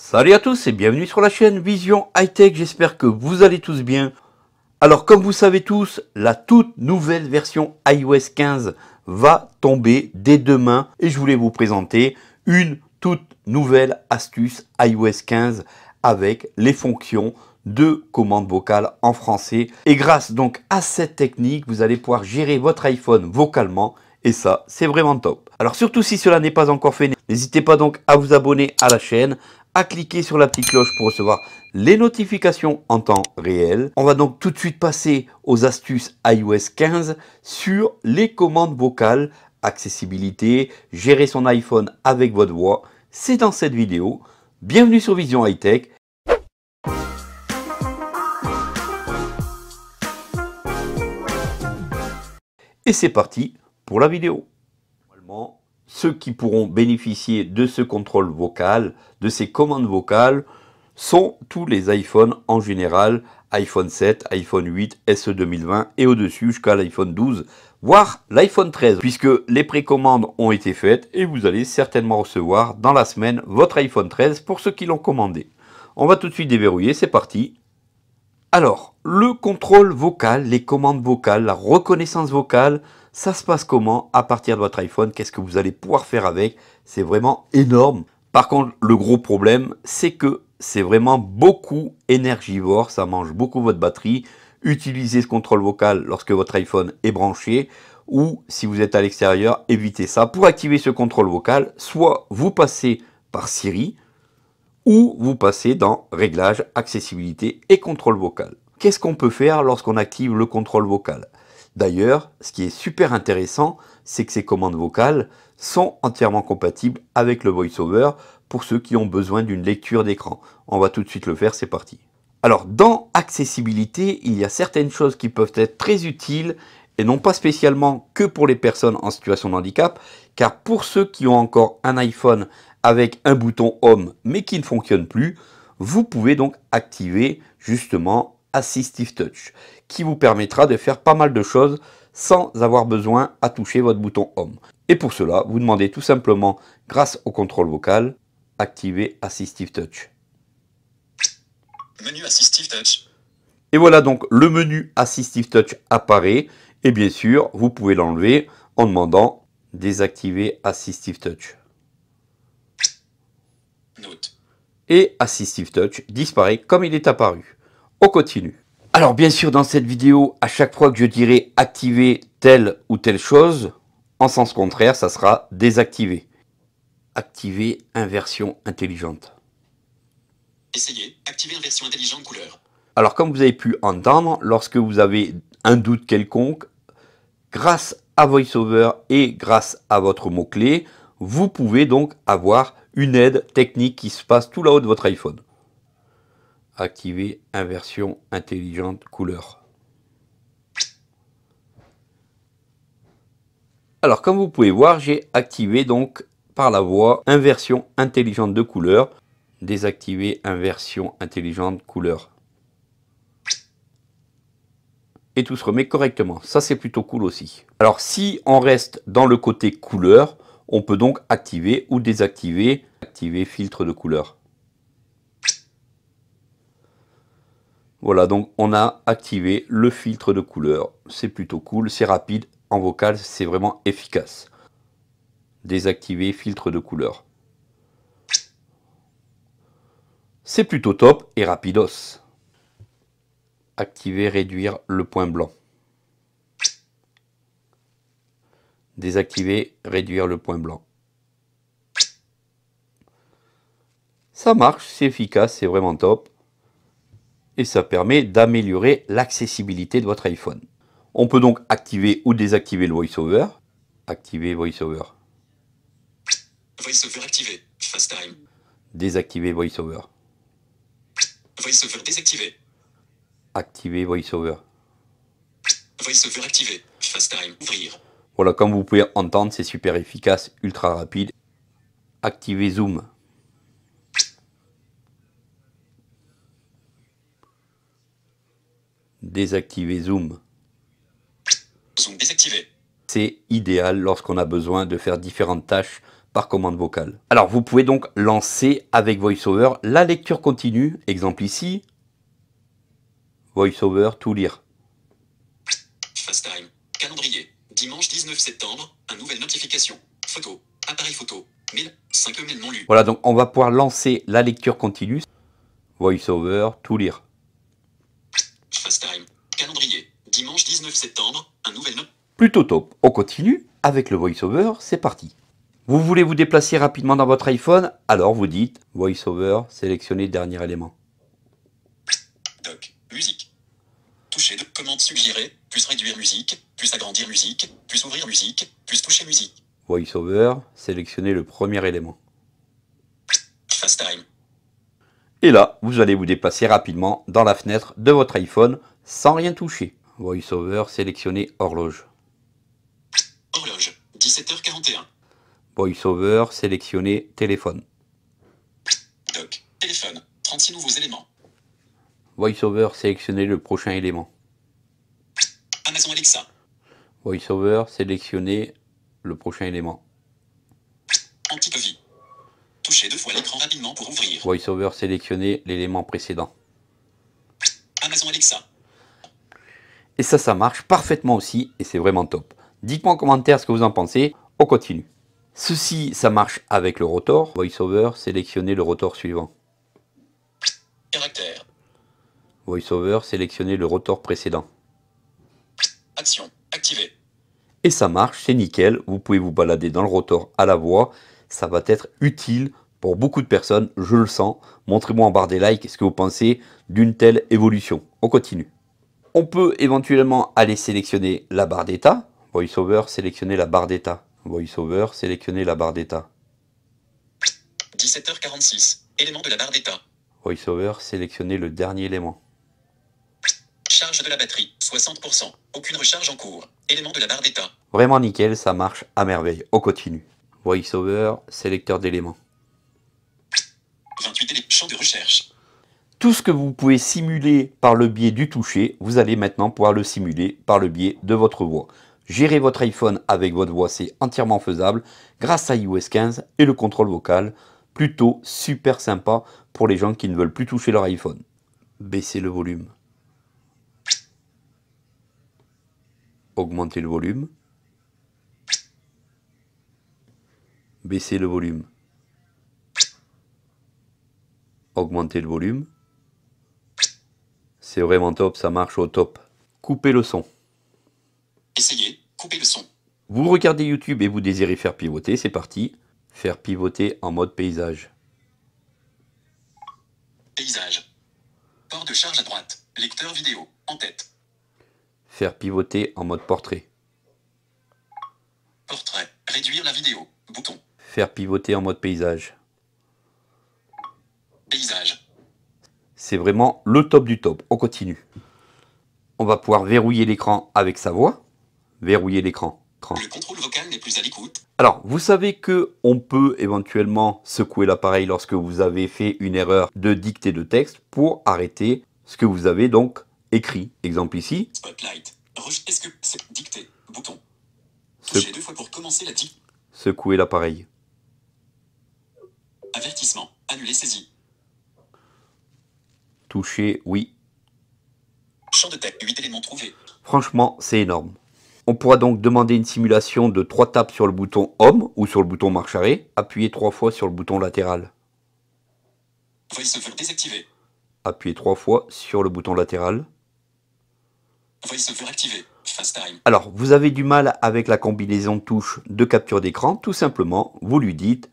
Salut à tous et bienvenue sur la chaîne Vision High Tech, j'espère que vous allez tous bien. Alors comme vous savez tous, la toute nouvelle version iOS 15 va tomber dès demain et je voulais vous présenter une toute nouvelle astuce iOS 15 avec les fonctions de commande vocale en français. Et grâce donc à cette technique, vous allez pouvoir gérer votre iPhone vocalement et ça, c'est vraiment top. Alors surtout si cela n'est pas encore fait, n'hésitez pas donc à vous abonner à la chaîne, à cliquer sur la petite cloche pour recevoir les notifications en temps réel. On va donc tout de suite passer aux astuces iOS 15 sur les commandes vocales, accessibilité, gérer son iPhone avec votre voix. C'est dans cette vidéo. Bienvenue sur Vision High Tech. Et c'est parti pour la vidéo ceux qui pourront bénéficier de ce contrôle vocal, de ces commandes vocales, sont tous les iPhones en général, iPhone 7, iPhone 8, SE 2020 et au-dessus jusqu'à l'iPhone 12, voire l'iPhone 13, puisque les précommandes ont été faites et vous allez certainement recevoir dans la semaine votre iPhone 13 pour ceux qui l'ont commandé. On va tout de suite déverrouiller, c'est parti. Alors, le contrôle vocal, les commandes vocales, la reconnaissance vocale, ça se passe comment à partir de votre iPhone Qu'est-ce que vous allez pouvoir faire avec C'est vraiment énorme. Par contre, le gros problème, c'est que c'est vraiment beaucoup énergivore, ça mange beaucoup votre batterie. Utilisez ce contrôle vocal lorsque votre iPhone est branché ou si vous êtes à l'extérieur, évitez ça. Pour activer ce contrôle vocal, soit vous passez par Siri, ou vous passez dans Réglages, Accessibilité et Contrôle vocal. Qu'est-ce qu'on peut faire lorsqu'on active le contrôle vocal D'ailleurs, ce qui est super intéressant, c'est que ces commandes vocales sont entièrement compatibles avec le VoiceOver pour ceux qui ont besoin d'une lecture d'écran. On va tout de suite le faire, c'est parti. Alors, dans Accessibilité, il y a certaines choses qui peuvent être très utiles et non pas spécialement que pour les personnes en situation de handicap, car pour ceux qui ont encore un iPhone avec un bouton Home mais qui ne fonctionne plus, vous pouvez donc activer justement Assistive Touch qui vous permettra de faire pas mal de choses sans avoir besoin à toucher votre bouton Home. Et pour cela, vous demandez tout simplement, grâce au contrôle vocal, activer Assistive Touch. Menu Assistive Touch. Et voilà donc le menu Assistive Touch apparaît. Et bien sûr, vous pouvez l'enlever en demandant désactiver Assistive Touch. Note. Et Assistive Touch disparaît comme il est apparu. On continue. Alors bien sûr, dans cette vidéo, à chaque fois que je dirai activer telle ou telle chose, en sens contraire, ça sera désactivé. Activer inversion intelligente. Essayez, activer inversion intelligente couleur. Alors comme vous avez pu entendre, lorsque vous avez un doute quelconque, grâce à VoiceOver et grâce à votre mot-clé, vous pouvez donc avoir une aide technique qui se passe tout là-haut de votre iPhone. Activer inversion intelligente couleur. Alors comme vous pouvez voir, j'ai activé donc par la voix inversion intelligente de couleur, désactiver inversion intelligente couleur. Et tout se remet correctement. Ça c'est plutôt cool aussi. Alors si on reste dans le côté couleur, on peut donc activer ou désactiver activer filtre de couleur. Voilà, donc on a activé le filtre de couleur. C'est plutôt cool, c'est rapide. En vocal, c'est vraiment efficace. Désactiver filtre de couleur. C'est plutôt top et rapidos. Activer, réduire le point blanc. Désactiver, réduire le point blanc. Ça marche, c'est efficace, c'est vraiment top. Et ça permet d'améliorer l'accessibilité de votre iPhone. On peut donc activer ou désactiver le VoiceOver. Activer VoiceOver. VoiceOver activé. FaceTime. Désactiver VoiceOver. VoiceOver désactivé. Activer VoiceOver. VoiceOver activé. FaceTime. Ouvrir. Voilà, comme vous pouvez entendre, c'est super efficace, ultra rapide. Activez Zoom. Désactivez Zoom. Zoom désactivé. C'est idéal lorsqu'on a besoin de faire différentes tâches par commande vocale. Alors vous pouvez donc lancer avec VoiceOver la lecture continue. Exemple ici, VoiceOver tout lire. Dimanche 19 septembre, un nouvelle notification. Photo. Appareil photo. 1000. 5000 non lus. Voilà, donc on va pouvoir lancer la lecture continue. VoiceOver, tout lire. FaceTime. Calendrier. Dimanche 19 septembre, un nouvel Plutôt top. On continue avec le VoiceOver, c'est parti. Vous voulez vous déplacer rapidement dans votre iPhone Alors vous dites VoiceOver, sélectionnez dernier élément. Doc, musique. Toucher de commande suggérée, plus réduire musique, plus agrandir musique, plus ouvrir musique, plus toucher musique. VoiceOver, sélectionnez le premier élément. Fast time. Et là, vous allez vous déplacer rapidement dans la fenêtre de votre iPhone sans rien toucher. VoiceOver, sélectionnez horloge. Horloge, 17h41. VoiceOver, sélectionnez téléphone. Doc, téléphone, 36 nouveaux éléments. VoiceOver, sélectionnez le prochain élément. Amazon Alexa. VoiceOver, sélectionnez le prochain élément. Antipovie. Touchez deux fois l'écran rapidement pour ouvrir. VoiceOver, sélectionnez l'élément précédent. Amazon Alexa. Et ça, ça marche parfaitement aussi et c'est vraiment top. Dites-moi en commentaire ce que vous en pensez. On continue. Ceci, ça marche avec le rotor. VoiceOver, sélectionnez le rotor suivant. Caractère. VoiceOver, sélectionnez le rotor précédent. Action, activé. Et ça marche, c'est nickel. Vous pouvez vous balader dans le rotor à la voix. Ça va être utile pour beaucoup de personnes, je le sens. Montrez-moi en barre des likes ce que vous pensez d'une telle évolution. On continue. On peut éventuellement aller sélectionner la barre d'état. VoiceOver, sélectionner la barre d'état. VoiceOver, sélectionner la barre d'état. 17h46, élément de la barre d'état. VoiceOver, sélectionnez le dernier élément de la batterie, 60%. Aucune recharge en cours. Élément de la barre d'état. Vraiment nickel, ça marche à merveille. On continue. VoiceOver, sélecteur d'éléments. 28 champs de recherche. Tout ce que vous pouvez simuler par le biais du toucher, vous allez maintenant pouvoir le simuler par le biais de votre voix. Gérer votre iPhone avec votre voix, c'est entièrement faisable grâce à iOS 15 et le contrôle vocal. Plutôt super sympa pour les gens qui ne veulent plus toucher leur iPhone. Baissez le volume. augmenter le volume, baisser le volume, augmenter le volume. C'est vraiment top, ça marche au top. Couper le son. Essayez, coupez le son. Vous regardez YouTube et vous désirez faire pivoter, c'est parti. Faire pivoter en mode paysage. Paysage. Port de charge à droite. Lecteur vidéo. En tête. Faire pivoter en mode portrait. Portrait. Réduire la vidéo. Bouton. Faire pivoter en mode paysage. Paysage. C'est vraiment le top du top. On continue. On va pouvoir verrouiller l'écran avec sa voix. Verrouiller l'écran. Le contrôle vocal n'est plus à l'écoute. Alors, vous savez que on peut éventuellement secouer l'appareil lorsque vous avez fait une erreur de dictée de texte pour arrêter ce que vous avez donc Écrit. Exemple ici. Spotlight. Est-ce que c'est dicté Bouton. Touchez deux fois pour commencer la dictée. Secouer l'appareil. Avertissement. Annuler saisie. Toucher, oui. Champ de texte, 8 éléments trouvés. Franchement, c'est énorme. On pourra donc demander une simulation de trois tapes sur le bouton Home ou sur le bouton marche arrêt, Appuyez trois fois sur le bouton latéral. VoiceOver désactivé. Appuyez trois fois sur le bouton latéral. Alors, vous avez du mal avec la combinaison touche de capture d'écran. Tout simplement, vous lui dites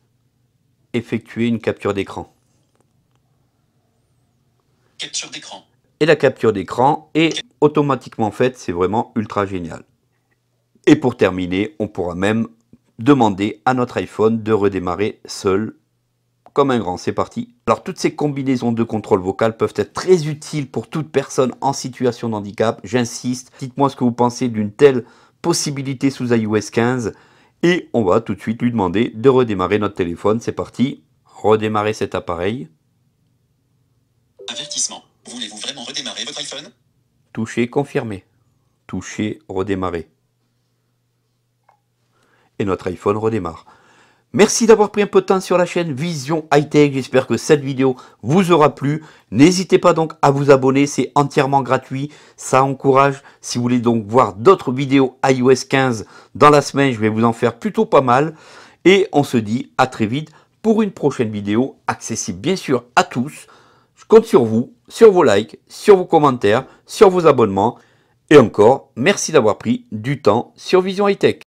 effectuer une capture d'écran. Capture d'écran. Et la capture d'écran est automatiquement faite. C'est vraiment ultra génial. Et pour terminer, on pourra même demander à notre iPhone de redémarrer seul comme un grand. C'est parti. Alors toutes ces combinaisons de contrôle vocal peuvent être très utiles pour toute personne en situation de handicap. J'insiste, dites-moi ce que vous pensez d'une telle possibilité sous iOS 15. Et on va tout de suite lui demander de redémarrer notre téléphone. C'est parti. Redémarrer cet appareil. Avertissement. Voulez-vous vraiment redémarrer votre iPhone Toucher confirmer. Toucher redémarrer. Et notre iPhone redémarre. Merci d'avoir pris un peu de temps sur la chaîne Vision High J'espère que cette vidéo vous aura plu. N'hésitez pas donc à vous abonner, c'est entièrement gratuit. Ça encourage. Si vous voulez donc voir d'autres vidéos iOS 15 dans la semaine, je vais vous en faire plutôt pas mal. Et on se dit à très vite pour une prochaine vidéo accessible bien sûr à tous. Je compte sur vous, sur vos likes, sur vos commentaires, sur vos abonnements. Et encore, merci d'avoir pris du temps sur Vision High